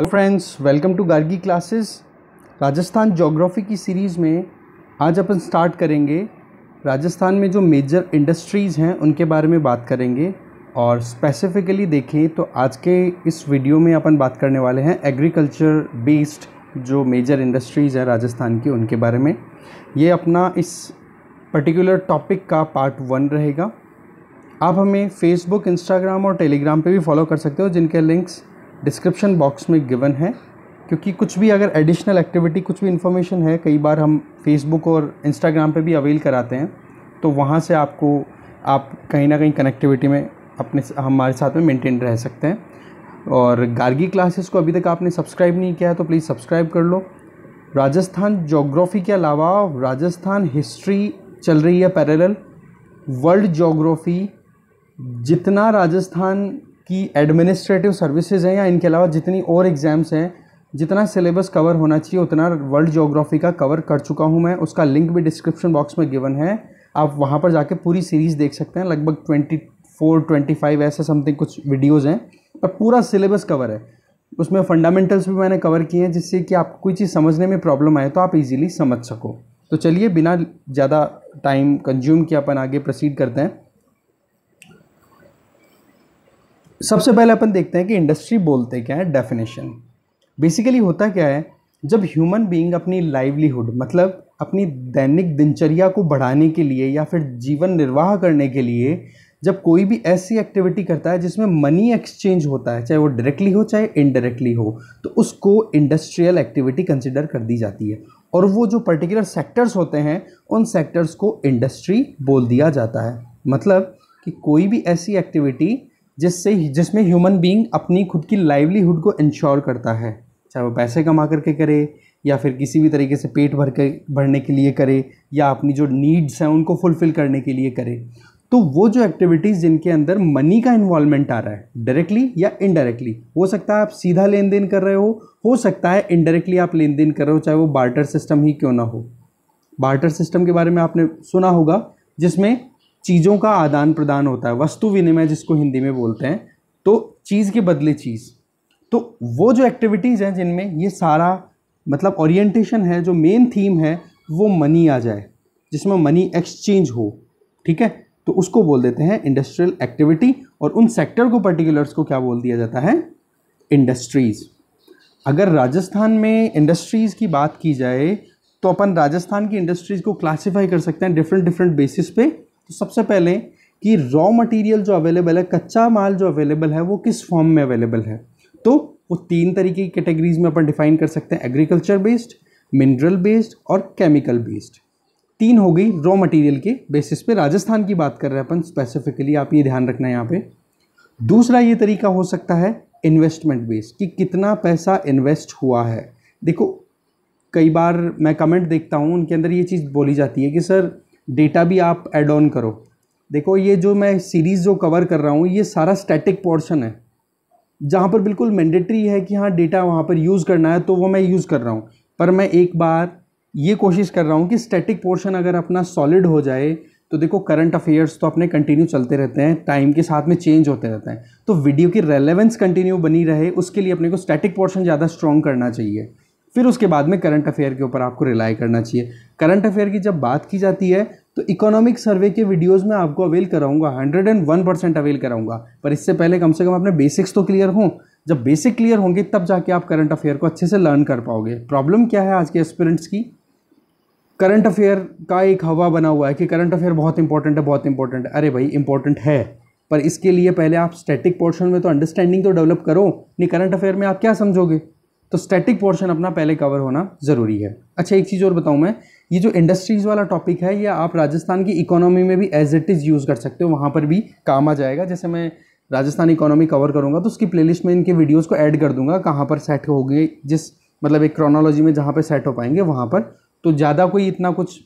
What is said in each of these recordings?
hello friends welcome to Gargi classes Rajasthan geography की series में आज अपन स्टार्ट करेंगे राजस्थान में जो मेजर इंडस्ट्रीज़ हैं उनके बारे में बात करेंगे और स्पेसिफ़िकली देखें तो आज के इस वीडियो में अपन बात करने वाले हैं एग्रीकल्चर बेस्ड जो मेजर इंडस्ट्रीज़ हैं राजस्थान की उनके बारे में ये अपना इस पर्टिकुलर टॉपिक का पार्ट वन रहेगा आप हमें फेसबुक इंस्टाग्राम और टेलीग्राम पे भी फॉलो कर सकते हो जिनके लिंक्स डिस्क्रिप्शन बॉक्स में गिवन है क्योंकि कुछ भी अगर एडिशनल एक्टिविटी कुछ भी इन्फॉर्मेशन है कई बार हम फेसबुक और इंस्टाग्राम पे भी अवेल कराते हैं तो वहाँ से आपको आप कहीं ना कहीं कनेक्टिविटी में अपने हमारे साथ में मेंटेन रह सकते हैं और गार्गी क्लासेस को अभी तक आपने सब्सक्राइब नहीं किया है तो प्लीज़ सब्सक्राइब कर लो राजस्थान जोग्राफ़ी के अलावा राजस्थान हिस्ट्री चल रही है पैरेलल वर्ल्ड जोग्राफ़ी जितना राजस्थान कि एडमिनिस्ट्रेटिव सर्विसेज हैं या इनके अलावा जितनी और एग्ज़ाम्स हैं जितना सिलेबस कवर होना चाहिए उतना वर्ल्ड जोग्राफी का कवर कर चुका हूँ मैं उसका लिंक भी डिस्क्रिप्शन बॉक्स में गिवन है आप वहाँ पर जाके पूरी सीरीज़ देख सकते हैं लगभग ट्वेंटी फोर ट्वेंटी फाइव ऐसा समथिंग कुछ वीडियोज़ हैं पर पूरा सिलेबस कवर है उसमें फंडामेंटल्स भी मैंने कवर किए हैं जिससे कि आप कोई चीज़ समझने में प्रॉब्लम आए तो आप इजीली समझ सको तो चलिए बिना ज़्यादा टाइम कंज्यूम किया अपन आगे प्रोसीड करते हैं सबसे पहले अपन देखते हैं कि इंडस्ट्री बोलते क्या है डेफिनेशन बेसिकली होता क्या है जब ह्यूमन बीइंग अपनी लाइवलीहुड मतलब अपनी दैनिक दिनचर्या को बढ़ाने के लिए या फिर जीवन निर्वाह करने के लिए जब कोई भी ऐसी एक्टिविटी करता है जिसमें मनी एक्सचेंज होता है चाहे वो डायरेक्टली हो चाहे इनडायरेक्टली हो तो उसको इंडस्ट्रियल एक्टिविटी कंसिडर कर दी जाती है और वो जो पर्टिकुलर सेक्टर्स होते हैं उन सेक्टर्स को इंडस्ट्री बोल दिया जाता है मतलब कि कोई भी ऐसी एक्टिविटी जिससे जिसमें ह्यूमन बीइंग अपनी खुद की लाइवलीहुड को इंश्योर करता है चाहे वो पैसे कमा करके करे या फिर किसी भी तरीके से पेट भर के भरने के लिए करे या अपनी जो नीड्स हैं उनको फुलफ़िल करने के लिए करे तो वो जो एक्टिविटीज़ जिनके अंदर मनी का इन्वॉलमेंट आ रहा है डायरेक्टली या इनडायरेक्टली हो सकता है आप सीधा लेन देन कर रहे हो हो सकता है इनडायरेक्टली आप लेन देन कर रहे हो चाहे वो बार्टर सिस्टम ही क्यों ना हो बार्टर सिस्टम के बारे में आपने सुना होगा जिसमें चीज़ों का आदान प्रदान होता है वस्तु विनिमय जिसको हिंदी में बोलते हैं तो चीज़ के बदले चीज़ तो वो जो एक्टिविटीज़ हैं जिनमें ये सारा मतलब ओरिएंटेशन है जो मेन थीम है वो मनी आ जाए जिसमें मनी एक्सचेंज हो ठीक है तो उसको बोल देते हैं इंडस्ट्रियल एक्टिविटी और उन सेक्टर को पर्टिकुलर्स को क्या बोल दिया जाता है इंडस्ट्रीज़ अगर राजस्थान में इंडस्ट्रीज़ की बात की जाए तो अपन राजस्थान की इंडस्ट्रीज़ को क्लासिफाई कर सकते हैं डिफरेंट डिफरेंट बेसिस पे तो सबसे पहले कि रॉ मटेरियल जो अवेलेबल है कच्चा माल जो अवेलेबल है वो किस फॉर्म में अवेलेबल है तो वो तीन तरीके की कैटेगरीज में अपन डिफाइन कर सकते हैं एग्रीकल्चर बेस्ड मिनरल बेस्ड और केमिकल बेस्ड तीन हो गई रॉ मटेरियल के बेसिस पे राजस्थान की बात कर रहे हैं अपन स्पेसिफिकली आप ये ध्यान रखना है यहाँ पे दूसरा ये तरीका हो सकता है इन्वेस्टमेंट बेस्ड कि कितना पैसा इन्वेस्ट हुआ है देखो कई बार मैं कमेंट देखता हूँ उनके अंदर ये चीज़ बोली जाती है कि सर डेटा भी आप एड ऑन करो देखो ये जो मैं सीरीज़ जो कवर कर रहा हूँ ये सारा स्टैटिक पोर्शन है जहाँ पर बिल्कुल मैंडेटरी है कि हाँ डेटा वहाँ पर यूज़ करना है तो वो मैं यूज़ कर रहा हूँ पर मैं एक बार ये कोशिश कर रहा हूँ कि स्टैटिक पोर्शन अगर अपना सॉलिड हो जाए तो देखो करंट अफेयर्स तो अपने कंटिन्यू चलते रहते हैं टाइम के साथ में चेंज होते रहते हैं तो वीडियो की रेलेवेंस कंटिन्यू बनी रहे उसके लिए अपने को स्टैटिक पोर्शन ज़्यादा स्ट्रॉन्ग करना चाहिए फिर उसके बाद में करंट अफेयर के ऊपर आपको रिलाई करना चाहिए करंट अफेयर की जब बात की जाती है तो इकोनॉमिक सर्वे के वीडियोस में आपको अवेल कराऊंगा 101 परसेंट अवेल कराऊंगा पर इससे पहले कम से कम अपने बेसिक्स तो क्लियर हों जब बेसिक क्लियर होंगे तब जाके आप करंट अफेयर को अच्छे से लर्न कर पाओगे प्रॉब्लम क्या है आज के एक्सपीरियंट्स की करंट अफेयर का एक हवा बना हुआ है कि करंट अफेयर बहुत इंपॉर्टेंट है बहुत इंपॉर्टेंट है अरे भाई इंपॉर्टेंट है पर इसके लिए पहले आप स्टैटिक पोर्शन में तो अंडरस्टैंडिंग तो डेवलप करो नहीं करंट अफेयर में आप क्या समझोगे तो स्टैटिक पोर्शन अपना पहले कवर होना ज़रूरी है अच्छा एक चीज़ और बताऊँ मैं ये जो इंडस्ट्रीज़ वाला टॉपिक है ये आप राजस्थान की इकोनॉमी में भी एज इट इज़ यूज़ कर सकते हो वहाँ पर भी काम आ जाएगा जैसे मैं राजस्थान इकोनॉमी कवर करूँगा तो उसकी प्लेलिस्ट में इनके वीडियोस को ऐड कर दूंगा कहाँ पर सेट हो गए जिस मतलब एक क्रोनोलॉजी में जहाँ पर सेट हो पाएंगे वहाँ पर तो ज़्यादा कोई इतना कुछ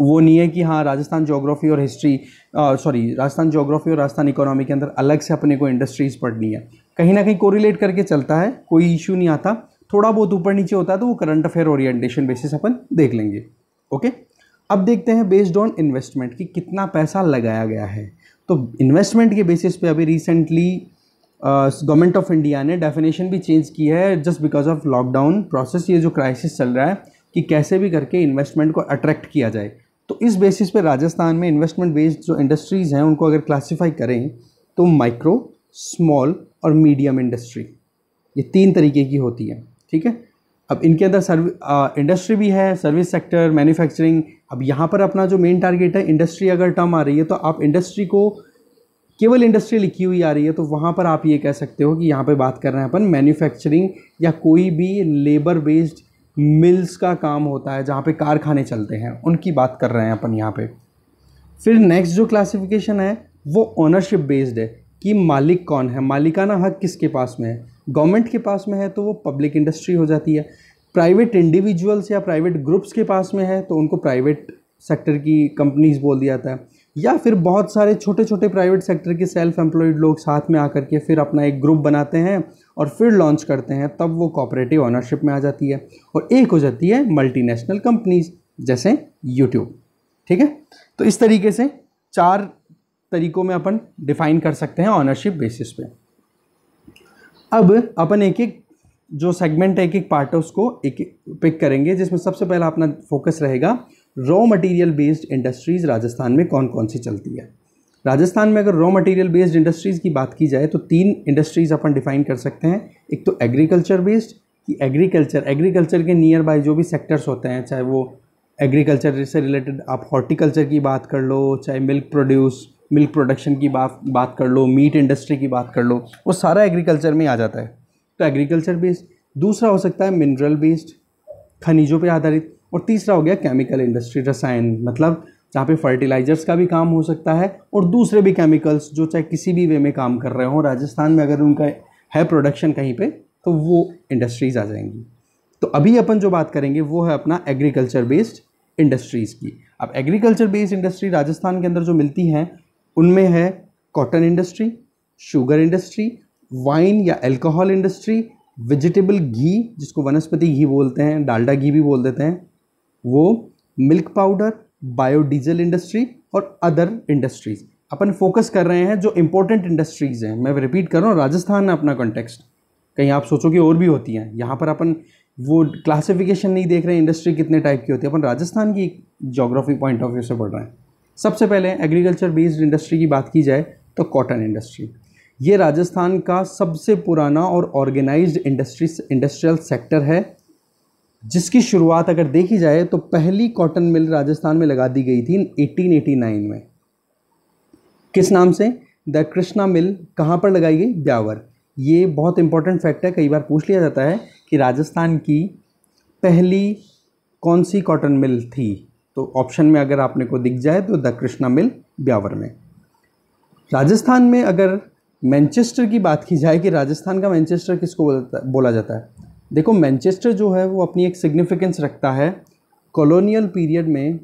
वो नहीं है कि हाँ राजस्थान जोग्राफी और हिस्ट्री सॉरी राजस्थान जोग्राफी और राजस्थान इकोनॉमी के अंदर अलग से अपने को इंडस्ट्रीज़ पढ़नी है कहीं ना कहीं कोरिलेट करके चलता है कोई इश्यू नहीं आता थोड़ा बहुत ऊपर नीचे होता है तो वो करंट अफेयर ओरिएंटेशन बेसिस अपन देख लेंगे ओके अब देखते हैं बेस्ड ऑन इन्वेस्टमेंट कि कितना पैसा लगाया गया है तो इन्वेस्टमेंट के बेसिस पे अभी रिसेंटली गवर्नमेंट ऑफ इंडिया ने डेफिनेशन भी चेंज की है just because of lockdown process ये जो क्राइसिस चल रहा है कि कैसे भी करके इन्वेस्टमेंट को अट्रैक्ट किया जाए तो इस बेसिस पे राजस्थान में इन्वेस्टमेंट बेस्ड जो इंडस्ट्रीज़ हैं उनको अगर क्लासीफाई करें तो माइक्रो स्मॉल और मीडियम इंडस्ट्री ये तीन तरीके की होती है ठीक है अब इनके अंदर सर्व इंडस्ट्री भी है सर्विस सेक्टर मैन्युफैक्चरिंग अब यहाँ पर अपना जो मेन टारगेट है इंडस्ट्री अगर टर्म आ रही है तो आप इंडस्ट्री को केवल इंडस्ट्री लिखी हुई आ रही है तो वहाँ पर आप ये कह सकते हो कि यहाँ पर बात कर रहे हैं अपन मैन्युफैक्चरिंग या कोई भी लेबर बेस्ड मिल्स का काम होता है जहाँ पे कारखाने चलते हैं उनकी बात कर रहे हैं अपन यहाँ पे फिर नेक्स्ट जो क्लासिफिकेशन है वो ऑनरशिप बेस्ड है कि मालिक कौन है मालिकाना हक किसके पास में है गवर्नमेंट के पास में है तो वो पब्लिक इंडस्ट्री हो जाती है प्राइवेट इंडिविजुअल्स या प्राइवेट ग्रुप्स के पास में है तो उनको प्राइवेट सेक्टर की कंपनीज बोल दिया जाता है या फिर बहुत सारे छोटे छोटे प्राइवेट सेक्टर के सेल्फ एम्प्लॉयड लोग साथ में आकर के फिर अपना एक ग्रुप बनाते हैं और फिर लॉन्च करते हैं तब वो कॉपरेटिव ऑनरशिप में आ जाती है और एक हो जाती है मल्टीनेशनल कंपनीज जैसे यूट्यूब ठीक है तो इस तरीके से चार तरीकों में अपन डिफाइन कर सकते हैं ऑनरशिप बेसिस पे अब अपन एक एक जो सेगमेंट है एक एक पार्ट है उसको एक एक पिक करेंगे जिसमें सबसे पहला अपना फोकस रहेगा raw material based industries Rajasthan में कौन कौन सी चलती है राजस्थान में अगर रॉ मटेरियल बेस्ड इंडस्ट्रीज़ की बात की जाए तो तीन इंडस्ट्रीज़ अपन डिफाइन कर सकते हैं एक तो एग्रीकल्चर बेस्ड कि एग्रीकल्चर एग्रीकल्चर के नियर बाय जो भी सेक्टर्स होते हैं चाहे वो एग्रीकल्चर से रिलेटेड आप हॉर्टिकल्चर की बात कर लो चाहे मिल्क प्रोड्यूस मिल्क प्रोडक्शन की बात बात कर लो मीट इंडस्ट्री की बात कर लो वो सारा एग्रीकल्चर में आ जाता है तो एग्रीकल्चर बेस्ड दूसरा हो सकता है मिनरल बेस्ड खनिजों पर आधारित और तीसरा हो गया केमिकल इंडस्ट्री रसायन मतलब जहाँ पे फर्टिलाइजर्स का भी काम हो सकता है और दूसरे भी केमिकल्स जो चाहे किसी भी वे में काम कर रहे हों राजस्थान में अगर उनका है प्रोडक्शन कहीं पे तो वो इंडस्ट्रीज़ आ जाएंगी तो अभी अपन जो बात करेंगे वो है अपना एग्रीकल्चर बेस्ड इंडस्ट्रीज़ की अब एग्रीकल्चर बेस्ड इंडस्ट्री राजस्थान के अंदर जो मिलती हैं उनमें है cotton industry sugar industry wine या अल्कोहल इंडस्ट्री वेजिटेबल घी जिसको वनस्पति घी बोलते हैं डालडा घी भी बोल देते हैं वो मिल्क पाउडर बायोडीजल इंडस्ट्री और अदर इंडस्ट्रीज अपन फोकस कर रहे हैं जो इंपॉर्टेंट इंडस्ट्रीज़ हैं मैं रिपीट कर रहा हूँ राजस्थान में अपना कॉन्टेक्स्ट कहीं आप सोचो कि और भी होती हैं यहाँ पर अपन वो क्लासिफिकेशन नहीं देख रहे हैं इंडस्ट्री कितने टाइप की होती है अपन राजस्थान की जोग्राफी पॉइंट ऑफ व्यू से पढ़ रहे हैं सबसे पहले एग्रीकल्चर बेस्ड इंडस्ट्री की बात की जाए तो कॉटन इंडस्ट्री ये राजस्थान का सबसे पुराना और ऑर्गेनाइज्ड इंडस्ट्री इंडस्ट्रियल सेक्टर है जिसकी शुरुआत अगर देखी जाए तो पहली कॉटन मिल राजस्थान में लगा दी गई थी 1889 में किस नाम से द कृष्णा मिल कहाँ पर लगाई गई ब्यावर ये बहुत इंपॉर्टेंट फैक्ट है कई बार पूछ लिया जाता है कि राजस्थान की पहली कौन सी कॉटन मिल थी तो ऑप्शन में अगर आपने को दिख जाए तो द कृष्णा मिल ब्यावर में राजस्थान में अगर मैनचेस्टर की बात की जाए कि राजस्थान का मैनचेस्टर किसको बोला जाता है देखो मैनचेस्टर जो है वो अपनी एक सिग्निफिकेंस रखता है कॉलोनियल पीरियड में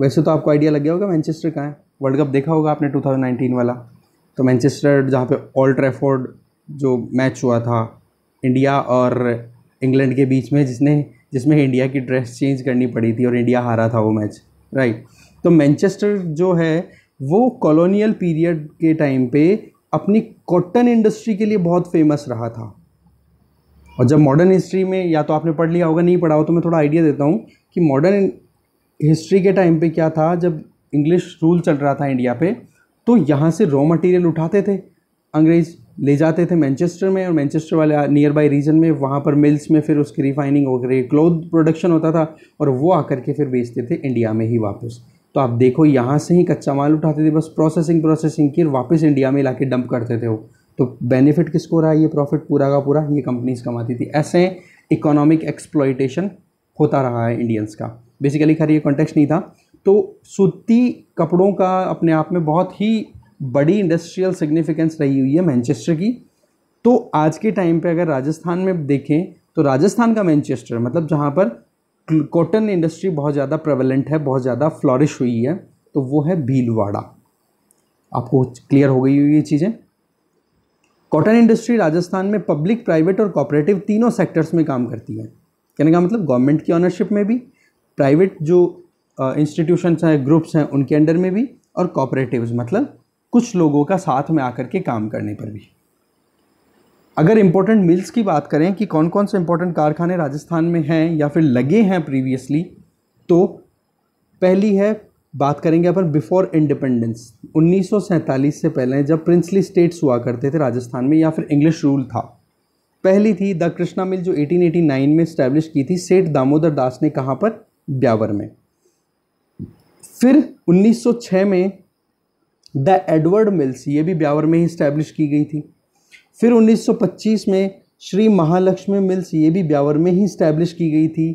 वैसे तो आपको आइडिया लग गया होगा मैनचेस्टर कहाँ है वर्ल्ड कप देखा होगा आपने 2019 वाला तो मैनचेस्टर जहाँ पे ओल्ड ट्रेफोर्ड जो मैच हुआ था इंडिया और इंग्लैंड के बीच में जिसने जिसमें इंडिया की ड्रेस चेंज करनी पड़ी थी और इंडिया हारा था वो मैच राइट तो मैनचेस्टर जो है वो कॉलोनियल पीरियड के टाइम पे अपनी कॉटन इंडस्ट्री के लिए बहुत फेमस रहा था और जब मॉडर्न हिस्ट्री में या तो आपने पढ़ लिया होगा नहीं पढ़ा हो तो मैं थोड़ा आइडिया देता हूँ कि मॉडर्न हिस्ट्री के टाइम पे क्या था जब इंग्लिश रूल चल रहा था इंडिया पे तो यहाँ से रॉ मटेरियल उठाते थे अंग्रेज़ ले जाते थे मैनचेस्टर में और मैनचेस्टर वाले नियर बाई रीजन में वहाँ पर मिल्स में फिर उसकी रिफाइनिंग वगैरह क्लोथ प्रोडक्शन होता था और वो आकर के फिर बेचते थे इंडिया में ही वापस तो आप देखो यहाँ से ही कच्चा माल उठाते थे बस प्रोसेसिंग प्रोसेसिंग की वापस इंडिया में ला के डंप करते थे वो तो बेनिफिट किसको रहा ये प्रॉफिट पूरा का पूरा ये कंपनीज कमाती थी ऐसे इकोनॉमिक एक्सप्लॉयटेशन होता रहा है इंडियंस का बेसिकली खैर ये कॉन्टेक्स्ट नहीं था तो सूती कपड़ों का अपने आप में बहुत ही बड़ी इंडस्ट्रियल सिग्निफिकेंस रही हुई है मैनचेस्टर की तो आज के टाइम पे अगर राजस्थान में देखें तो राजस्थान का मैनचेस्टर मतलब जहाँ पर कॉटन इंडस्ट्री बहुत ज़्यादा प्रवेलेंट है बहुत ज़्यादा फ्लॉरिश हुई है तो वो है भीलवाड़ा आपको क्लियर हो गई हुई ये चीज़ें कॉटन इंडस्ट्री राजस्थान में पब्लिक प्राइवेट और कॉपरेटिव तीनों सेक्टर्स में काम करती है कहने का मतलब गवर्नमेंट की ऑनरशिप में भी प्राइवेट जो इंस्टीट्यूशंस हैं ग्रुप्स हैं उनके अंडर में भी और कॉपरेटिव मतलब कुछ लोगों का साथ में आकर के काम करने पर भी अगर इम्पोर्टेंट मिल्स की बात करें कि कौन कौन से इम्पोर्टेंट कारखाने राजस्थान में हैं या फिर लगे हैं प्रीवियसली तो पहली है बात करेंगे अपन बिफोर इंडिपेंडेंस 1947 से पहले जब प्रिंसली स्टेट्स हुआ करते थे राजस्थान में या फिर इंग्लिश रूल था पहली थी द कृष्णा मिल जो 1889 में स्टैब्लिश की थी सेठ दामोदर दास ने कहाँ पर ब्यावर में फिर 1906 में द एडवर्ड मिल्स ये भी ब्यावर में ही इस्टेब्लिश की गई थी फिर 1925 में श्री महालक्ष्मी मिल्स ये भी ब्यावर में ही इस्टेब्लिश की गई थी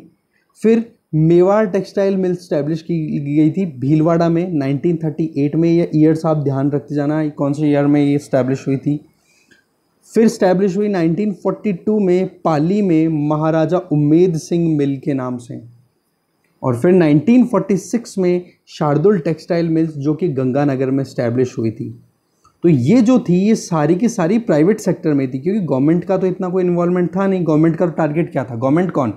फिर मेवाड़ टेक्सटाइल मिल स्टैब्लिश की गई थी भीलवाड़ा में 1938 में ये ईयर्स आप ध्यान रखते जाना कौन से ईयर में ये स्टैब्लिश हुई थी फिर स्टैब्लिश हुई 1942 में पाली में महाराजा उमेद सिंह मिल के नाम से और फिर 1946 में शार्दुल टेक्सटाइल मिल्स जो कि गंगानगर में इस्टेब्लिश हुई थी तो ये जो थी ये सारी की सारी प्राइवेट सेक्टर में थी क्योंकि गवर्नमेंट का तो इतना कोई इन्वॉल्वमेंट था नहीं गवर्नमेंट का तो टारगेट क्या था गवर्नमेंट कौन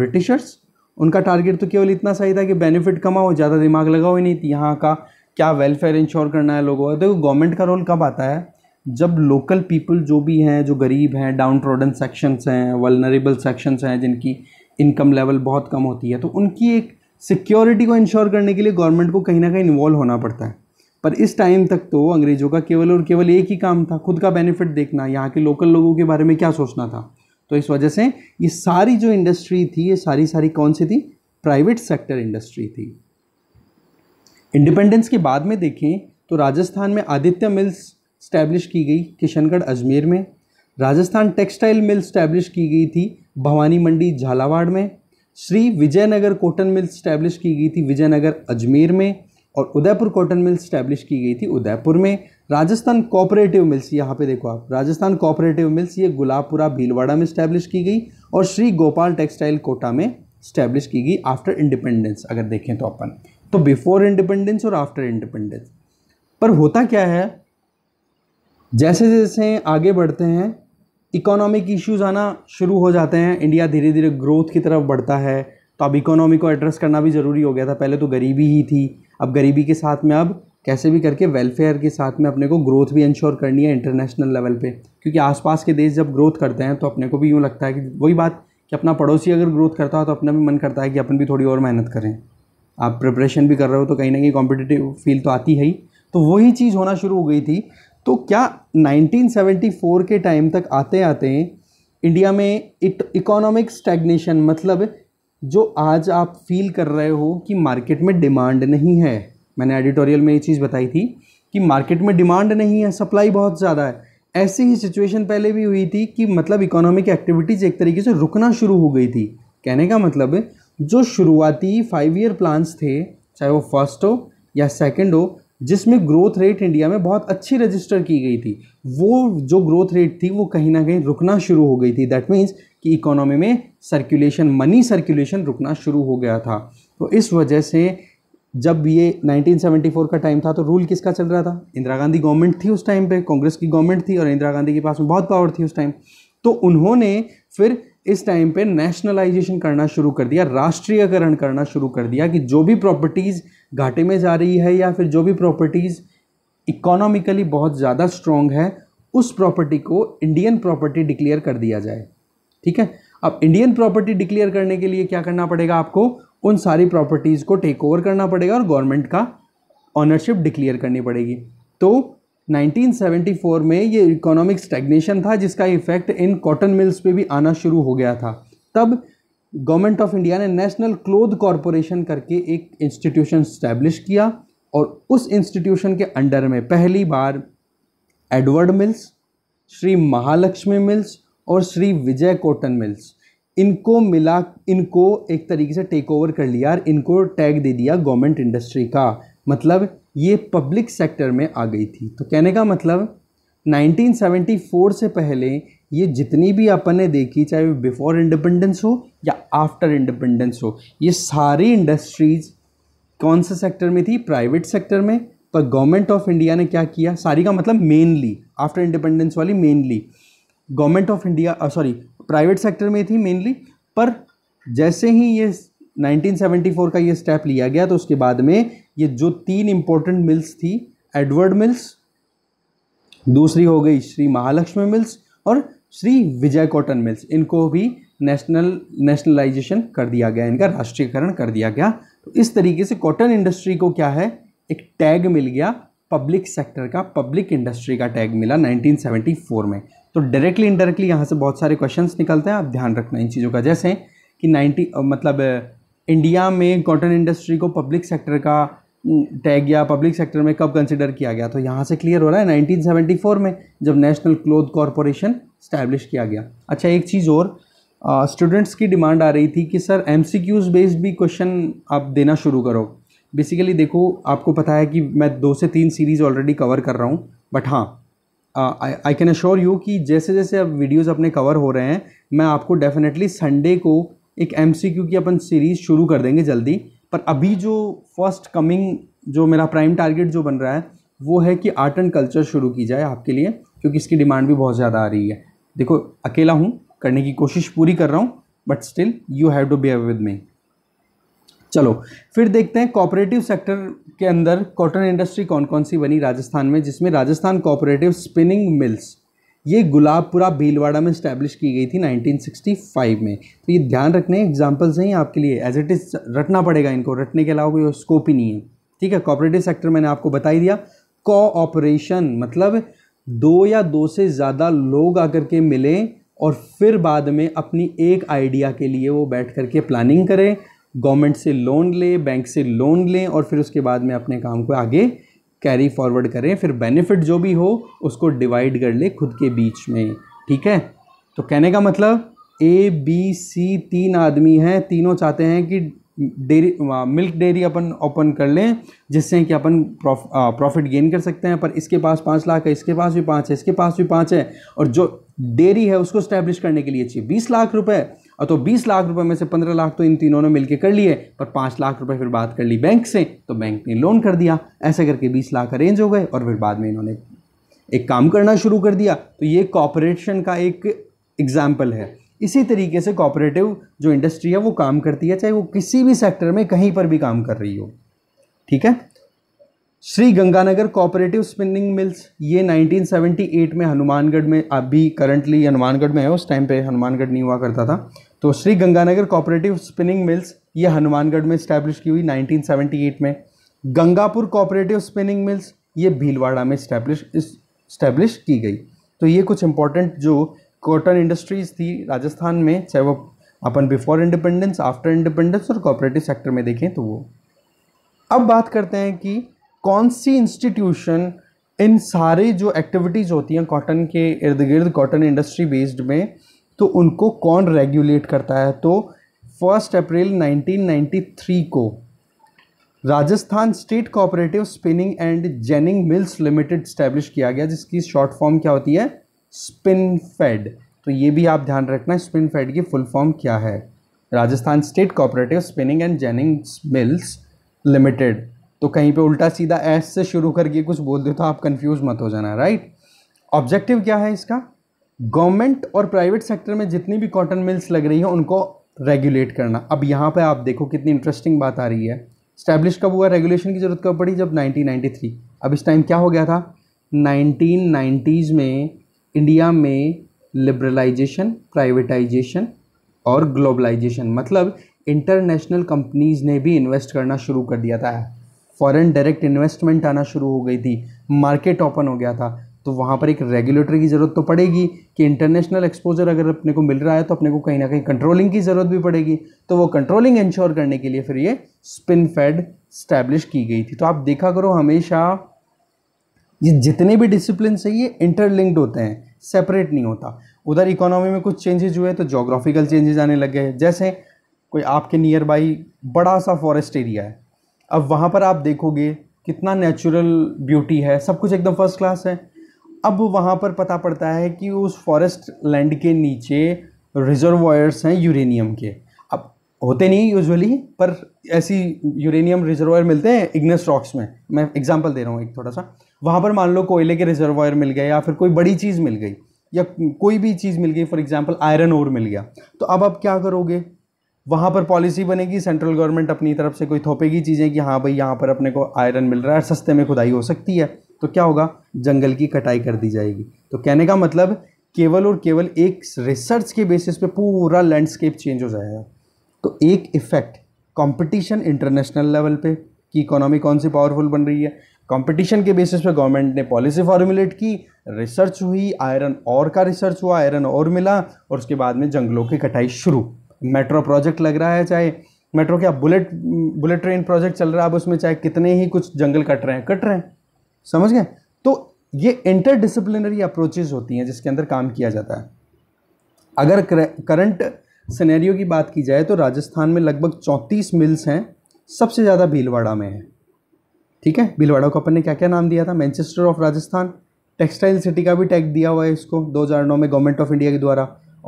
ब्रिटिशर्स उनका टारगेट तो केवल इतना सही था कि बेनिफिट कमाओ ज़्यादा दिमाग लगाओ ही नहीं थी यहाँ का क्या वेलफेयर इंश्योर करना है लोगों का देखो गवर्नमेंट का रोल कब आता है जब लोकल पीपल जो भी हैं जो गरीब हैं डाउन ट्रोडन सेक्शंस हैं वलनरेबल सेक्शंस हैं जिनकी इनकम लेवल बहुत कम होती है तो उनकी एक सिक्योरिटी को इंश्योर करने के लिए गवर्नमेंट को कहीं ना कहीं इन्वॉल्व होना पड़ता है पर इस टाइम तक तो अंग्रेज़ों का केवल और केवल एक ही काम था खुद का बेनिफिट देखना यहाँ के लोकल लोगों के बारे में क्या सोचना था तो इस वजह से ये सारी जो इंडस्ट्री थी ये सारी सारी कौन सी थी प्राइवेट सेक्टर इंडस्ट्री थी इंडिपेंडेंस के बाद में देखें तो राजस्थान में आदित्य मिल्स स्टैब्लिश की गई किशनगढ़ अजमेर में राजस्थान टेक्सटाइल मिल स्टैब्लिश की गई थी भवानी मंडी झालावाड़ में Shri Vijaynagar cotton mill establish की गई थी विजयनगर अजमेर में और उदयपुर कॉटन मिल स्टैब्लिश की गई थी उदयपुर में राजस्थान कोऑपरेटिव मिल्स यहाँ पे देखो आप राजस्थान कोऑपरेटिव मिल्स ये गुलाबपुरा भीलवाड़ा में स्टैब्लिश की गई और श्री गोपाल टेक्सटाइल कोटा में स्टैब्लिश की गई आफ्टर इंडिपेंडेंस अगर देखें तो अपन तो बिफोर इंडिपेंडेंस और आफ्टर इंडिपेंडेंस पर होता क्या है जैसे जैसे आगे बढ़ते हैं इकोनॉमिक इश्यूज आना शुरू हो जाते हैं इंडिया धीरे धीरे ग्रोथ की तरफ बढ़ता है तो अब इकोनॉमी को एड्रेस करना भी ज़रूरी हो गया था पहले तो गरीबी ही थी अब गरीबी के साथ में अब कैसे भी करके वेलफेयर के साथ में अपने को ग्रोथ भी इंश्योर करनी है इंटरनेशनल लेवल पे क्योंकि आसपास के देश जब ग्रोथ करते हैं तो अपने को भी यूँ लगता है कि वही बात कि अपना पड़ोसी अगर ग्रोथ करता हो तो अपना भी मन करता है कि अपन भी थोड़ी और मेहनत करें आप प्रिपरेशन भी कर रहे हो तो कहीं ना कहीं कॉम्पिटिटिव फील तो आती है ही तो वही चीज़ होना शुरू हो गई थी तो क्या 1974 के टाइम तक आते आते इंडिया में इकोनॉमिक स्टैग्नेशन मतलब जो आज आप फील कर रहे हो कि मार्केट में डिमांड नहीं है मैंने एडिटोरियल में ये चीज़ बताई थी कि मार्केट में डिमांड नहीं है सप्लाई बहुत ज़्यादा है ऐसी ही सिचुएशन पहले भी हुई थी कि मतलब इकोनॉमिक एक्टिविटीज़ एक तरीके से रुकना शुरू हो गई थी कहने का मतलब जो शुरुआती फाइव ईयर प्लान्स थे चाहे वो फर्स्ट हो या सेकेंड हो जिसमें ग्रोथ रेट इंडिया में बहुत अच्छी रजिस्टर की गई थी वो जो ग्रोथ रेट थी वो कहीं ना कहीं रुकना शुरू हो गई थी दैट मीन्स कि इकोनॉमी में सर्कुलेशन मनी सर्कुलेशन रुकना शुरू हो गया था तो इस वजह से जब ये 1974 का टाइम था तो रूल किसका चल रहा था इंदिरा गांधी गवर्नमेंट थी उस टाइम पे कांग्रेस की गवर्नमेंट थी और इंदिरा गांधी के पास में बहुत पावर थी उस टाइम तो उन्होंने फिर इस टाइम पे नेशनलाइजेशन करना शुरू कर दिया राष्ट्रीयकरण करना शुरू कर दिया कि जो भी प्रॉपर्टीज़ घाटे में जा रही है या फिर जो भी प्रॉपर्टीज़ इकोनॉमिकली बहुत ज़्यादा स्ट्रॉन्ग है उस प्रॉपर्टी को इंडियन प्रॉपर्टी डिक्लेयर कर दिया जाए ठीक है अब इंडियन प्रॉपर्टी डिक्लेयर करने के लिए क्या करना पड़ेगा आपको उन सारी प्रॉपर्टीज़ को टेक ओवर करना पड़ेगा और गवर्नमेंट का ऑनरशिप डिक्लेयर करनी पड़ेगी तो 1974 में ये इकोनॉमिक स्टैग्नेशन था जिसका इफेक्ट इन कॉटन मिल्स पे भी आना शुरू हो गया था तब गवर्नमेंट ऑफ इंडिया ने नेशनल क्लोथ कॉरपोरेशन करके एक इंस्टीट्यूशन स्टैब्लिश किया और उस इंस्टीट्यूशन के अंडर में पहली बार Edward mills Shri Mahalakshmi mills और श्री विजय कॉटन मिल्स इनको मिला इनको एक तरीके से टेक ओवर कर लिया और इनको टैग दे दिया गवर्नमेंट इंडस्ट्री का मतलब ये पब्लिक सेक्टर में आ गई थी तो कहने का मतलब 1974 से पहले ये जितनी भी अपन ने देखी चाहे वो बिफोर इंडिपेंडेंस हो या आफ्टर इंडिपेंडेंस हो ये सारी इंडस्ट्रीज़ कौन से सेक्टर में थी प्राइवेट सेक्टर में पर गवर्नमेंट ऑफ इंडिया ने क्या किया सारी का मतलब मेनली आफ्टर इंडिपेंडेंस वाली mainly government of India sorry private sector में थी मेनली पर जैसे ही ये 1974 का ये स्टेप लिया गया तो उसके बाद में ये जो तीन इंपॉर्टेंट मिल्स थी एडवर्ड मिल्स दूसरी हो गई श्री महालक्ष्मी मिल्स और श्री विजय कॉटन मिल्स इनको भी नेशनल नेशनलाइजेशन कर दिया गया इनका राष्ट्रीयकरण कर दिया गया तो इस तरीके से कॉटन इंडस्ट्री को क्या है एक टैग मिल गया पब्लिक सेक्टर का पब्लिक इंडस्ट्री का टैग मिला 1974 में तो डायरेक्टली इनडायरेक्टली यहाँ से बहुत सारे क्वेश्चंस निकलते हैं आप ध्यान रखना इन चीज़ों का जैसे कि 90 मतलब इंडिया में कॉटन इंडस्ट्री को पब्लिक सेक्टर का टैग या पब्लिक सेक्टर में कब कंसिडर किया गया तो यहाँ से क्लियर हो रहा है 1974 में जब नेशनल क्लोथ कॉरपोरेशन स्टैब्लिश किया गया अच्छा एक चीज़ और स्टूडेंट्स की डिमांड आ रही थी कि सर एम बेस्ड भी क्वेश्चन आप देना शुरू करो बेसिकली देखो आपको पता है कि मैं दो से तीन सीरीज़ ऑलरेडी कवर कर रहा हूँ बट हाँ आई कैन अश्योर यू कि जैसे जैसे अब वीडियोज़ अपने कवर हो रहे हैं मैं आपको डेफिनेटली संडे को एक एम की अपन सीरीज़ शुरू कर देंगे जल्दी पर अभी जो फर्स्ट कमिंग जो मेरा प्राइम टारगेट जो बन रहा है वो है कि आर्ट एंड कल्चर शुरू की जाए आपके लिए क्योंकि इसकी डिमांड भी बहुत ज़्यादा आ रही है देखो अकेला हूँ करने की कोशिश पूरी कर रहा हूँ but still you have to behave with me चलो फिर देखते हैं कॉपरेटिव सेक्टर के अंदर कॉटन इंडस्ट्री कौन कौन सी बनी राजस्थान में जिसमें राजस्थान कॉपरेटिव स्पिनिंग मिल्स ये गुलाबपुरा भीलवाड़ा में स्टैब्लिश की गई थी 1965 में तो ये ध्यान रखने एग्जाम्पल्स हैं आपके लिए एज इट इज़ रटना पड़ेगा इनको रटने के अलावा कोई स्कोप ही नहीं है ठीक है कॉपरेटिव सेक्टर मैंने आपको बताई दिया कोऑपरेशन मतलब दो या दो से ज़्यादा लोग आकर के मिलें और फिर बाद में अपनी एक आइडिया के लिए वो बैठ कर के प्लानिंग करें गवर्नमेंट से लोन लें बैंक से लोन लें और फिर उसके बाद में अपने काम को आगे कैरी फॉरवर्ड करें फिर बेनिफिट जो भी हो उसको डिवाइड कर ले खुद के बीच में ठीक है तो कहने का मतलब ए बी सी तीन आदमी हैं तीनों चाहते हैं कि डेरी मिल्क डेयरी अपन ओपन कर लें जिससे कि अपन प्रॉफिट गेन कर सकते हैं पर इसके पास पाँच लाख है इसके पास भी पाँच है इसके पास भी पाँच है और जो डेयरी है उसको स्टैब्लिश करने के लिए चाहिए बीस लाख रुपए और तो बीस लाख रुपए में से पंद्रह लाख तो इन तीनों ने मिलकर कर लिए पर पाँच लाख रुपए फिर बात कर ली बैंक से तो बैंक ने लोन कर दिया ऐसे करके बीस लाख अरेंज हो गए और फिर बाद में इन्होंने एक काम करना शुरू कर दिया तो ये कॉपरेशन का एक एग्ज़ाम्पल है इसी तरीके से कॉपरेटिव जो इंडस्ट्री है वो काम करती है चाहे वो किसी भी सेक्टर में कहीं पर भी काम कर रही हो ठीक है Shri Ganganagar cooperative spinning mills ये 1978 में हनुमानगढ़ में अभी करंटली हनुमानगढ़ में है उस टाइम पे हनुमानगढ़ नहीं हुआ करता था तो Shri Ganganagar cooperative spinning mills ये हनुमानगढ़ में इस्टेब्लिश की हुई 1978 में गंगापुर कोऑपरेटिव स्पिनिंग मिल्स ये भीलवाड़ा में इस्टेब्लिश इस्टेब्लिश की गई तो ये कुछ इंपॉर्टेंट जो कॉटन इंडस्ट्रीज़ थी राजस्थान में चाहे वो अपन बिफोर इंडिपेंडेंस आफ्टर इंडिपेंडेंस और कॉपरेटिव सेक्टर में देखें तो वो अब बात करते हैं कि कौन सी इंस्टीट्यूशन इन सारे जो एक्टिविटीज़ होती हैं कॉटन के इर्द गिर्द कॉटन इंडस्ट्री बेस्ड में तो उनको कौन रेगुलेट करता है तो फर्स्ट अप्रैल 1993 को Rajasthan state cooperative spinning and ginning mills limited establish किया गया जिसकी शॉर्ट फॉर्म क्या होती है स्पिन फेड तो ये भी आप ध्यान रखना स्पिन फेड की फुल फॉर्म क्या है Rajasthan state cooperative spinning and ginnings mills limited तो कहीं पे उल्टा सीधा एस से शुरू करके कुछ बोल दे तो आप कंफ्यूज मत हो जाना राइट ऑब्जेक्टिव क्या है इसका गवर्नमेंट और प्राइवेट सेक्टर में जितनी भी कॉटन मिल्स लग रही है उनको रेगुलेट करना अब यहाँ पे आप देखो कितनी इंटरेस्टिंग बात आ रही है स्टैब्लिश कब हुआ रेगुलेशन की ज़रूरत कब पड़ी जब 1993 अब इस टाइम क्या हो गया था नाइनटीन में इंडिया में लिबरलाइजेशन प्राइवेटाइजेशन और ग्लोबलाइजेशन मतलब इंटरनेशनल कंपनीज़ ने भी इन्वेस्ट करना शुरू कर दिया था फॉरेन डायरेक्ट इन्वेस्टमेंट आना शुरू हो गई थी मार्केट ओपन हो गया था तो वहाँ पर एक रेगुलेटर की ज़रूरत तो पड़ेगी कि इंटरनेशनल एक्सपोजर अगर अपने को मिल रहा है तो अपने को कहीं ना कहीं कंट्रोलिंग की ज़रूरत भी पड़ेगी तो वो कंट्रोलिंग इंश्योर करने के लिए फिर ये स्पिन फेड स्टैब्लिश की गई थी तो आप देखा करो हमेशा ये जितने भी डिसिप्लिन है ये इंटरलिंक्ड होते हैं सेपरेट नहीं होता उधर इकोनॉमी में कुछ चेंजेज हुए तो जोग्राफिकल चेंजेज आने लग गए जैसे कोई आपके नियर बाई बड़ा सा फॉरेस्ट एरिया है अब वहाँ पर आप देखोगे कितना नेचुरल ब्यूटी है सब कुछ एकदम फर्स्ट क्लास है अब वहाँ पर पता पड़ता है कि उस फॉरेस्ट लैंड के नीचे रिजर्वायर्स हैं यूरेनियम के अब होते नहीं यूजुअली पर ऐसी यूरेनियम रिजर्वायर मिलते हैं इग्नस रॉक्स में मैं एग्जांपल दे रहा हूँ एक थोड़ा सा वहाँ पर मान लो कोयले के रिजर्वायर मिल गए या फिर कोई बड़ी चीज़ मिल गई या कोई भी चीज़ मिल गई फॉर एग्जाम्पल आयरन ओर मिल गया तो अब आप क्या करोगे वहाँ पर पॉलिसी बनेगी सेंट्रल गवर्नमेंट अपनी तरफ से कोई थोपेगी चीज़ें कि हाँ भाई यहाँ पर अपने को आयरन मिल रहा है सस्ते में खुदाई हो सकती है तो क्या होगा जंगल की कटाई कर दी जाएगी तो कहने का मतलब केवल और केवल एक रिसर्च के बेसिस पे पूरा लैंडस्केप चेंज हो जाएगा तो एक इफ़ेक्ट कंपटीशन इंटरनेशनल लेवल पे कि इकोनॉमी कौन सी पावरफुल बन रही है कंपटीशन के बेसिस पे गवर्नमेंट ने पॉलिसी फॉर्मुलेट की रिसर्च हुई आयरन और का रिसर्च हुआ आयरन और मिला और उसके बाद में जंगलों की कटाई शुरू मेट्रो प्रोजेक्ट लग रहा है चाहे मेट्रो क्या बुलेट बुलेट ट्रेन प्रोजेक्ट चल रहा है अब उसमें चाहे कितने ही कुछ जंगल कट रहे हैं कट रहे हैं समझ गए तो ये इंटरडिसिप्लिनरी अप्रोचेज होती हैं जिसके अंदर काम किया जाता है अगर करंट सिनेरियो की बात की जाए तो राजस्थान में लगभग चौंतीस मिल्स हैं सबसे ज़्यादा भीलवाड़ा में है ठीक है भीलवाड़ा को अपन ने क्या क्या नाम दिया था Manchester of Rajasthan textile city का भी टैग दिया हुआ है इसको 2009 में गवर्नमेंट ऑफ इंडिया के द्वारा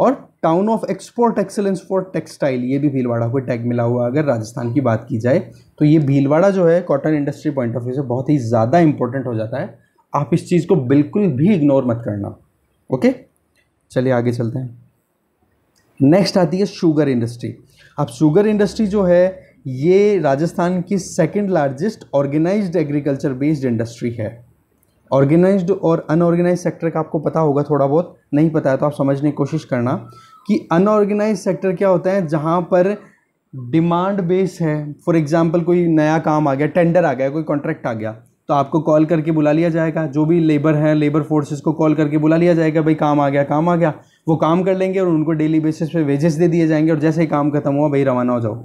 और town of export excellence for textile ये भी भीलवाड़ा को टैग मिला हुआ अगर राजस्थान की बात की जाए तो ये भीलवाड़ा जो है cotton industry point of view से बहुत ही ज़्यादा इंपॉर्टेंट हो जाता है आप इस चीज़ को बिल्कुल भी इग्नोर मत करना ओके चलिए आगे चलते हैं नेक्स्ट आती है शुगर इंडस्ट्री अब शुगर इंडस्ट्री जो है ये राजस्थान की second largest organise agriculture based industry है ऑर्गेनाइज्ड और अनऑर्गेनाइज सेक्टर का आपको पता होगा थोड़ा बहुत नहीं पता है तो आप समझने की कोशिश करना कि अनऑर्गेनाइज सेक्टर क्या होता है जहाँ पर डिमांड बेस है फॉर एग्ज़ाम्पल कोई नया काम आ गया टेंडर आ गया कोई कॉन्ट्रैक्ट आ गया तो आपको कॉल करके बुला लिया जाएगा जो भी लेबर हैं लेबर फोर्सेस को कॉल करके बुला लिया जाएगा भाई काम आ गया काम आ गया वो काम कर लेंगे और उनको डेली बेसिस पे वेजेस दे दिए जाएंगे और जैसे ही काम खत्म हुआ भाई रवाना हो जाओ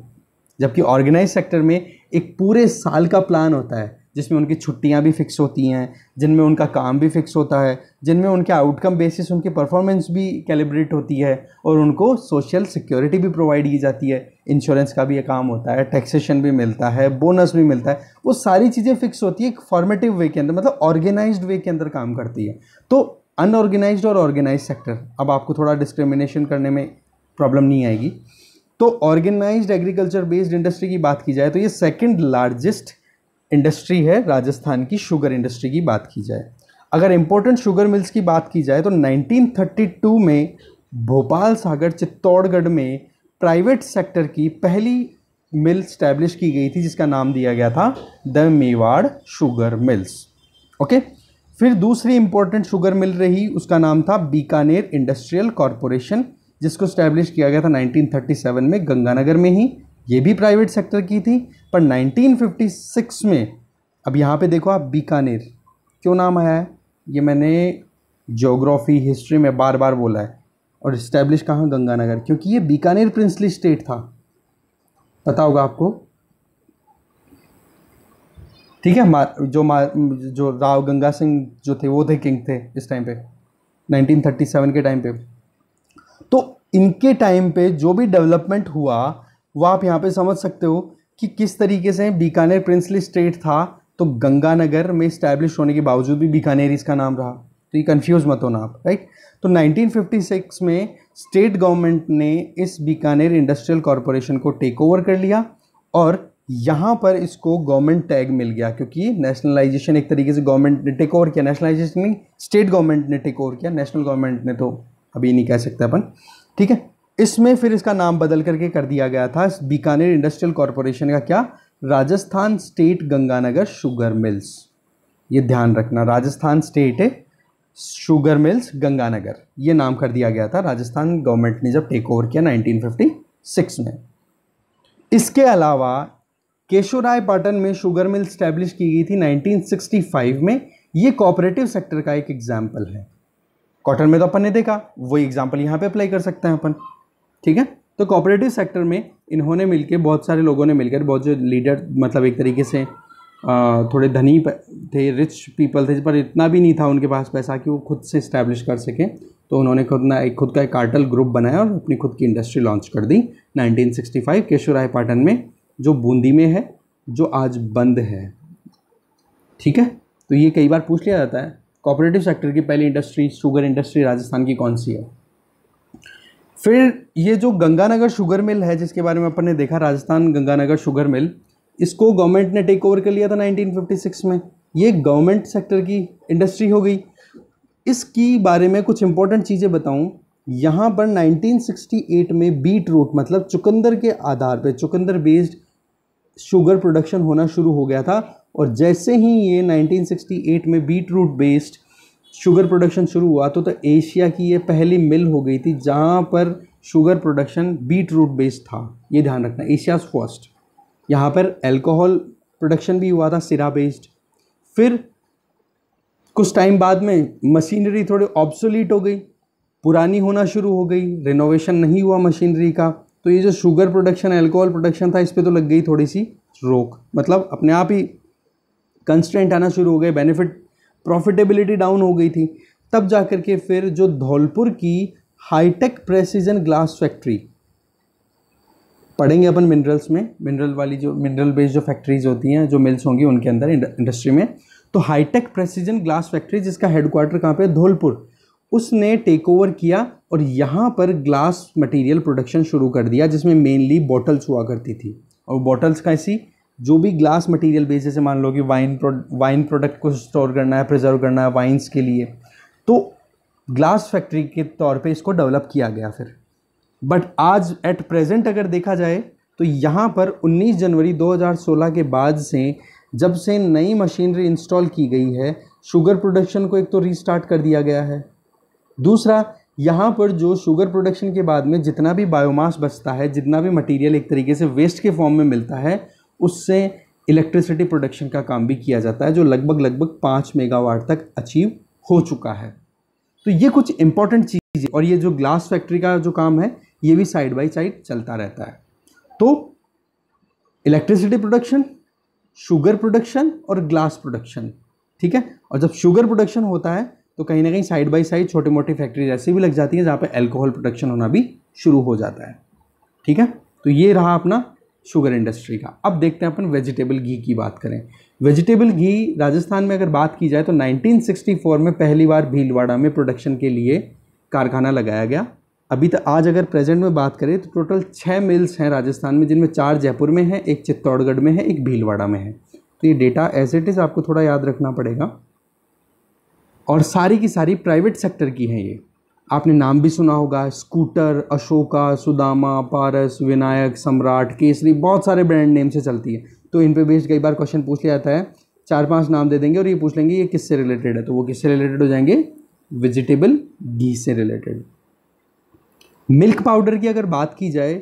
जबकि ऑर्गेनाइज सेक्टर में एक पूरे साल का प्लान होता है जिसमें उनकी छुट्टियाँ भी फिक्स होती हैं जिनमें उनका काम भी फिक्स होता है जिनमें उनके आउटकम बेसिस उनकी परफॉर्मेंस भी कैलिब्रेट होती है और उनको सोशल सिक्योरिटी भी प्रोवाइड की जाती है इंश्योरेंस का भी एक काम होता है टैक्सेशन भी मिलता है बोनस भी मिलता है वो सारी चीज़ें फिक्स होती है एक फॉर्मेटिव वे के अंदर मतलब ऑर्गेनाइज वे के अंदर काम करती है तो अनऑर्गेनाइज और ऑर्गेनाइज सेक्टर अब आपको थोड़ा डिस्क्रिमिनेशन करने में प्रॉब्लम नहीं आएगी तो ऑर्गेनाइज्ड एग्रीकल्चर बेस्ड इंडस्ट्री की बात की जाए तो ये सेकंड लार्जेस्ट इंडस्ट्री है राजस्थान की शुगर इंडस्ट्री की बात की जाए अगर इम्पोर्टेंट शुगर मिल्स की बात की जाए तो 1932 में भोपाल सागर चित्तौड़गढ़ में प्राइवेट सेक्टर की पहली मिल स्टैब्लिश की गई थी जिसका नाम दिया गया था the Mewar sugar mills okay फिर दूसरी इम्पोर्टेंट शुगर मिल रही उसका नाम था बीकानेर इंडस्ट्रियल कॉरपोरेशन जिसको स्टैब्लिश किया गया था 1937 में गंगानगर में ही ये भी प्राइवेट सेक्टर की थी पर 1956 में अब यहाँ पे देखो आप बीकानेर क्यों नाम आया है ये मैंने जोग्राफ़ी हिस्ट्री में बार बार बोला है और इस्टेब्लिश कहाँ गंगानगर क्योंकि ये बीकानेर प्रिंसली स्टेट था पता होगा आपको ठीक है मार, जो मार, जो राव गंगा सिंह जो थे वो थे किंग थे इस टाइम पे 1937 के टाइम पे तो इनके टाइम पे जो भी डेवलपमेंट हुआ वो आप यहाँ पे समझ सकते हो कि किस तरीके से बीकानेर प्रिंसली स्टेट था तो गंगानगर में इस्टेब्लिश होने के बावजूद भी बीकानेर इसका नाम रहा तो ये कन्फ्यूज़ मत होना आप राइट तो 1956 में स्टेट गवर्नमेंट ने इस बीकानेर इंडस्ट्रियल कॉरपोरेशन को टेक ओवर कर लिया और यहाँ पर इसको गवर्नमेंट टैग मिल गया क्योंकि नेशनलाइजेशन एक तरीके से गवर्नमेंट ने टेक ओवर किया नेशनलाइजेशन नहीं स्टेट गवर्नमेंट ने टेक ओवर किया नेशनल गवर्नमेंट ने तो अभी नहीं कह सकते अपन ठीक है इसमें फिर इसका नाम बदल करके कर दिया गया था बीकानेर इंडस्ट्रियल कॉरपोरेशन का क्या Rajasthan state Ganganagar sugar mills ये ध्यान रखना राजस्थान स्टेट है शुगर मिल्स गंगानगर ये नाम कर दिया गया था राजस्थान गवर्नमेंट ने जब टेक ओवर किया 1956 में इसके अलावा केशोराय पाटन में शुगर मिल स्टैब्लिश की गई थी 1965 में ये कॉपरेटिव सेक्टर का एक एग्जाम्पल है कॉटन में तो अपन ने देखा वही एग्जाम्पल यहाँ पे अप्लाई कर सकते हैं अपन ठीक है तो कॉपरेटिव सेक्टर में इन्होंने मिलकर बहुत सारे लोगों ने मिलकर बहुत जो लीडर मतलब एक तरीके से थोड़े धनी थे रिच पीपल थे पर इतना भी नहीं था उनके पास पैसा कि वो खुद से इस्टेब्लिश कर सकें तो उन्होंने खुद ना एक खुद का एक कार्टल ग्रुप बनाया और अपनी खुद की इंडस्ट्री लॉन्च कर दी 1965 केशवराय पाटन में जो बूंदी में है जो आज बंद है ठीक है तो ये कई बार पूछ लिया जाता है कॉपरेटिव सेक्टर की पहली इंडस्ट्री शुगर इंडस्ट्री राजस्थान की कौन सी है फिर ये जो गंगानगर शुगर मिल है जिसके बारे में अपन ने देखा राजस्थान गंगानगर शुगर मिल इसको गवर्नमेंट ने टेक ओवर कर लिया था 1956 में ये गवर्नमेंट सेक्टर की इंडस्ट्री हो गई इसकी बारे में कुछ इंपॉर्टेंट चीज़ें बताऊं यहाँ पर 1968 में बीट रूट मतलब चुकंदर के आधार पर चुकंदर बेस्ड शुगर प्रोडक्शन होना शुरू हो गया था और जैसे ही ये 1968 में beetroot based sugar production शुरू हुआ तो तो एशिया की ये पहली मिल हो गई थी जहाँ पर sugar production beetroot based था ये ध्यान रखना एशियाज़ फर्स्ट यहाँ पर अल्कोहल प्रोडक्शन भी हुआ था सिरा बेस्ड फिर कुछ टाइम बाद में मशीनरी थोड़ी ऑब्सोलीट हो गई पुरानी होना शुरू हो गई रिनोवेशन नहीं हुआ मशीनरी का तो ये जो शुगर प्रोडक्शन अल्कोहल प्रोडक्शन था इस पर तो लग गई थोड़ी सी रोक मतलब अपने आप ही कंस्टेंट आना शुरू हो गए बेनिफिट प्रॉफिटेबिलिटी डाउन हो गई थी तब जा कर के फिर जो धौलपुर की हाईटेक प्रेसिजन ग्लास फैक्ट्री पढ़ेंगे अपन मिनरल्स में मिनरल वाली जो मिनरल बेस्ड जो फैक्ट्रीज होती हैं जो मिल्स होंगी उनके अंदर इंडस्ट्री में तो हाईटेक प्रेसिजन ग्लास फैक्ट्री जिसका हेडक्वार्टर कहाँ पे धौलपुर उसने टेक ओवर किया और यहाँ पर ग्लास मटेरियल प्रोडक्शन शुरू कर दिया जिसमें मेनली बॉटल्स हुआ करती थी और बॉटल्स कैसी जो भी ग्लास मटेरियल बेस जैसे मान लो कि वाइन वाइन प्रोडक्ट को स्टोर करना है प्रिजर्व करना है वाइन्स के लिए तो ग्लास फैक्ट्री के तौर पे इसको डेवलप किया गया फिर बट आज एट प्रेजेंट अगर देखा जाए तो यहाँ पर 19 जनवरी 2016 के बाद से जब से नई मशीनरी इंस्टॉल की गई है शुगर प्रोडक्शन को एक तो रीस्टार्ट कर दिया गया है दूसरा यहाँ पर जो शुगर प्रोडक्शन के बाद में जितना भी बायोमास बचता है जितना भी मटेरियल एक तरीके से वेस्ट के फॉर्म में मिलता है उससे इलेक्ट्रिसिटी प्रोडक्शन का काम भी किया जाता है जो लगभग लगभग पाँच मेगावाट तक अचीव हो चुका है तो ये कुछ इंपॉर्टेंट चीज़ें और ये जो ग्लास फैक्ट्री का जो काम है ये भी साइड बाई साइड चलता रहता है तो इलेक्ट्रिसिटी प्रोडक्शन शुगर प्रोडक्शन और ग्लास प्रोडक्शन ठीक है और जब शुगर प्रोडक्शन होता है तो कहीं ना कहीं साइड बाई साइड छोटी मोटी फैक्ट्री ऐसी भी लग जाती है जहाँ पर एल्कोहल प्रोडक्शन होना भी शुरू हो जाता है ठीक है तो ये रहा अपना शुगर इंडस्ट्री का अब देखते हैं अपन वेजिटेबल घी की बात करें वेजिटेबल घी राजस्थान में अगर बात की जाए तो 1964 में पहली बार भीलवाड़ा में प्रोडक्शन के लिए कारखाना लगाया गया अभी तक तो आज अगर प्रेजेंट में बात करें तो टोटल छः मिल्स हैं राजस्थान में जिनमें चार जयपुर में हैं एक चित्तौड़गढ़ में है एक भीलवाड़ा में है तो ये डेटा एज इट इज़ आपको थोड़ा याद रखना पड़ेगा और सारी की सारी प्राइवेट सेक्टर की हैं ये आपने नाम भी सुना होगा स्कूटर अशोका सुदामा पारस विनायक सम्राट केसरी बहुत सारे ब्रांड नेम से चलती है तो इन पे बेस्ड कई बार क्वेश्चन पूछ लिया जाता है चार पांच नाम दे देंगे और ये पूछ लेंगे ये किससे रिलेटेड है तो वो किससे रिलेटेड हो जाएंगे वेजिटेबल घी से रिलेटेड मिल्क पाउडर की अगर बात की जाए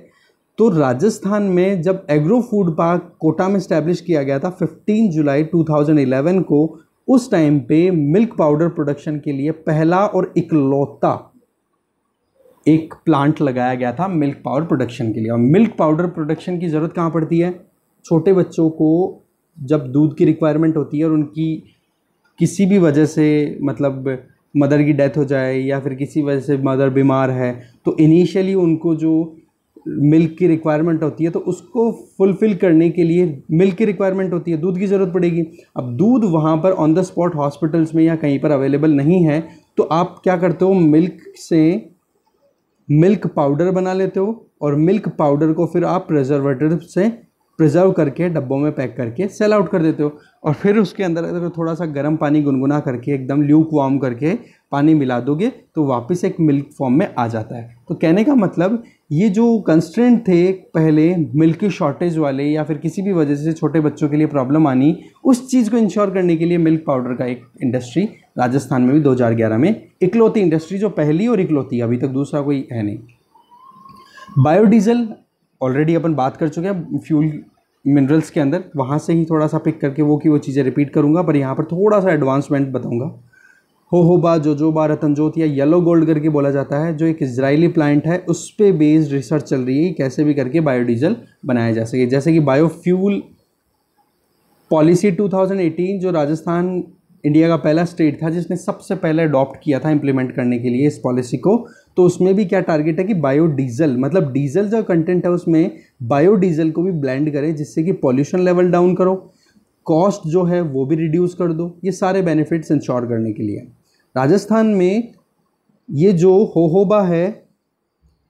तो राजस्थान में जब एग्रो फूड पार्क कोटा में स्टैब्लिश किया गया था 15 जुलाई 2011 को उस टाइम पे मिल्क पाउडर प्रोडक्शन के लिए पहला और इकलौता एक प्लांट लगाया गया था मिल्क पाउडर प्रोडक्शन के लिए और मिल्क पाउडर प्रोडक्शन की ज़रूरत कहाँ पड़ती है छोटे बच्चों को जब दूध की रिक्वायरमेंट होती है और उनकी किसी भी वजह से मतलब मदर की डेथ हो जाए या फिर किसी वजह से मदर बीमार है तो इनिशियली उनको जो मिल्क की रिक्वायरमेंट होती है तो उसको फुलफ़िल करने के लिए मिल्क की रिक्वायरमेंट होती है दूध की ज़रूरत पड़ेगी अब दूध वहाँ पर ऑन द स्पॉट हॉस्पिटल्स में या कहीं पर अवेलेबल नहीं है तो आप क्या करते हो मिल्क से मिल्क पाउडर बना लेते हो और मिल्क पाउडर को फिर आप प्रिजर्वेटिव से प्रिजर्व करके डब्बों में पैक करके सेल आउट कर देते हो और फिर उसके अंदर अगर थोड़ा सा गर्म पानी गुनगुना करके एकदम ल्यूक वार्म करके पानी मिला दोगे तो वापस एक मिल्क फॉर्म में आ जाता है तो कहने का मतलब ये जो कंस्टेंट थे पहले मिल्क की शॉर्टेज वाले या फिर किसी भी वजह से छोटे बच्चों के लिए प्रॉब्लम आनी उस चीज़ को इंश्योर करने के लिए मिल्क पाउडर का एक इंडस्ट्री राजस्थान में भी 2011 में इकलौती इंडस्ट्री जो पहली और इकलौती अभी तक दूसरा कोई है नहीं बायोडीजल ऑलरेडी अपन बात कर चुके हैं फ्यूल मिनरल्स के अंदर वहाँ से ही थोड़ा सा पिक करके वो की वो चीज़ें रिपीट करूँगा पर यहाँ पर थोड़ा सा एडवांसमेंट बताऊँगा हो हो बा जो जो रतन रतनजोत या येलो गोल्ड करके बोला जाता है जो एक इसराइली प्लांट है उस पर बेस्ड रिसर्च चल रही है कैसे भी करके बायोडीजल बनाया जा सके जैसे कि बायोफ्यूल पॉलिसी 2018 जो राजस्थान इंडिया का पहला स्टेट था जिसने सबसे पहले अडॉप्ट किया था इम्प्लीमेंट करने के लिए इस पॉलिसी को तो उसमें भी क्या टारगेट है कि बायोडीजल मतलब डीजल जो कंटेंट है उसमें बायोडीजल को भी ब्लेंड करें जिससे कि पॉल्यूशन लेवल डाउन करो कॉस्ट जो है वो भी रिड्यूस कर दो ये सारे बेनिफिट्स इंश्योर करने के लिए राजस्थान में ये जो होहोबा है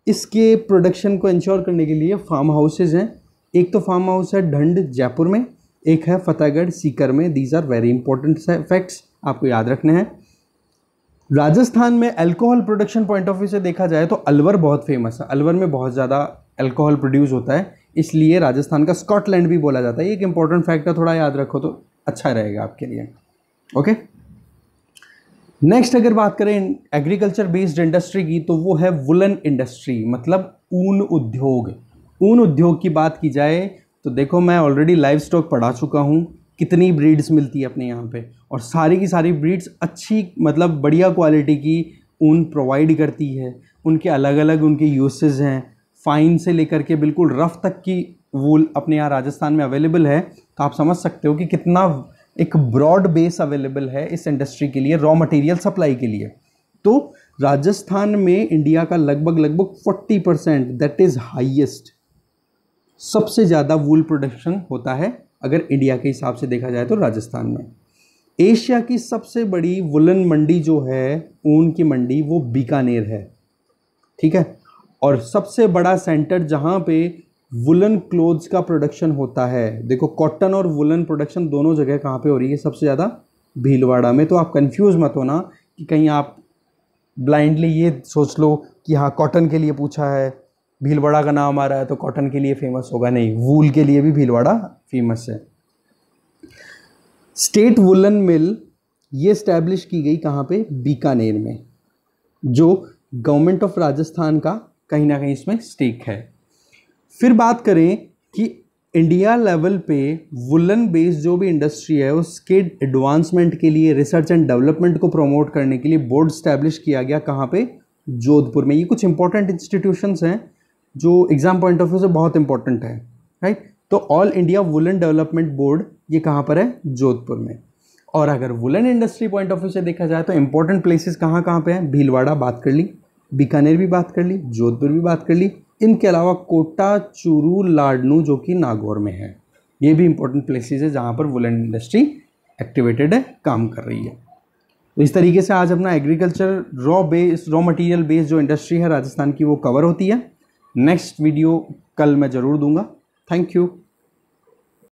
इसके प्रोडक्शन को इंश्योर करने के लिए फार्म हाउसेज हैं एक तो फार्म हाउस है ढंड जयपुर में एक है फतेहगढ़ सीकर में these are very important facts आपको याद रखने हैं राजस्थान में alcohol production point of view से देखा जाए तो अलवर बहुत फेमस है अलवर में बहुत ज़्यादा अल्कोहल प्रोड्यूस होता है इसलिए राजस्थान का स्कॉटलैंड भी बोला जाता है एक इंपॉर्टेंट फैक्ट है थोड़ा याद रखो तो अच्छा रहेगा आपके लिए ओके नेक्स्ट अगर बात करें एग्रीकल्चर बेस्ड इंडस्ट्री की तो वो है वुलन इंडस्ट्री मतलब ऊन उद्योग ऊन उद्योग की बात की जाए तो देखो मैं ऑलरेडी लाइव स्टॉक पढ़ा चुका हूँ कितनी ब्रीड्स मिलती है अपने यहाँ पे और सारी की सारी ब्रीड्स अच्छी मतलब बढ़िया क्वालिटी की ऊन प्रोवाइड करती है उनके अलग अलग उनके यूसेज हैं फाइन से लेकर के बिल्कुल रफ़ तक की वूल अपने यहाँ राजस्थान में अवेलेबल है तो आप समझ सकते हो कि कितना एक ब्रॉड बेस अवेलेबल है इस इंडस्ट्री के लिए रॉ मटेरियल सप्लाई के लिए तो राजस्थान में इंडिया का लगभग लगभग 40 परसेंट दैट इज़ हाइएस्ट सबसे ज़्यादा वूल प्रोडक्शन होता है अगर इंडिया के हिसाब से देखा जाए तो राजस्थान में एशिया की सबसे बड़ी वुलन मंडी जो है ऊन की मंडी वो बीकानेर है ठीक है और सबसे बड़ा सेंटर जहाँ पे वुलन क्लोथ्स का प्रोडक्शन होता है देखो कॉटन और वुलन प्रोडक्शन दोनों जगह कहाँ पे हो रही है सबसे ज़्यादा भीलवाड़ा में तो आप कंफ्यूज मत होना कि कहीं आप ब्लाइंडली ये सोच लो कि हाँ कॉटन के लिए पूछा है भीलवाड़ा का नाम आ रहा है तो कॉटन के लिए फेमस होगा नहीं वूल के लिए भी भीलवाड़ा फेमस है स्टेट वुलन मिल ये स्टैब्लिश की गई कहाँ पे बीकानेर में जो गवर्नमेंट ऑफ राजस्थान का कहीं ना कहीं इसमें स्टेक है फिर बात करें कि इंडिया लेवल पे वुलन बेस्ड जो भी इंडस्ट्री है उसके एडवांसमेंट के लिए रिसर्च एंड डेवलपमेंट को प्रमोट करने के लिए बोर्ड स्टैब्लिश किया गया कहाँ पे जोधपुर में ये कुछ इंपॉर्टेंट इंस्टीट्यूशंस हैं जो एग्ज़ाम पॉइंट ऑफ व्यू से बहुत इंपॉर्टेंट है राइट तो all India woollen development board ये कहाँ पर है जोधपुर में और अगर woollen industry point of view से देखा जाए तो इंपॉर्टेंट प्लेसेस कहाँ कहाँ पे हैं भीलवाड़ा बात कर ली बीकानेर भी बात कर ली जोधपुर भी बात कर ली इनके अलावा कोटा चूरू लाडनू जो कि नागौर में है ये भी इंपॉर्टेंट प्लेसेस है जहाँ पर वुलन इंडस्ट्री एक्टिवेटेड है काम कर रही है तो इस तरीके से आज अपना agriculture raw base raw material based जो इंडस्ट्री है राजस्थान की वो कवर होती है नेक्स्ट वीडियो कल मैं ज़रूर दूंगा थैंक यू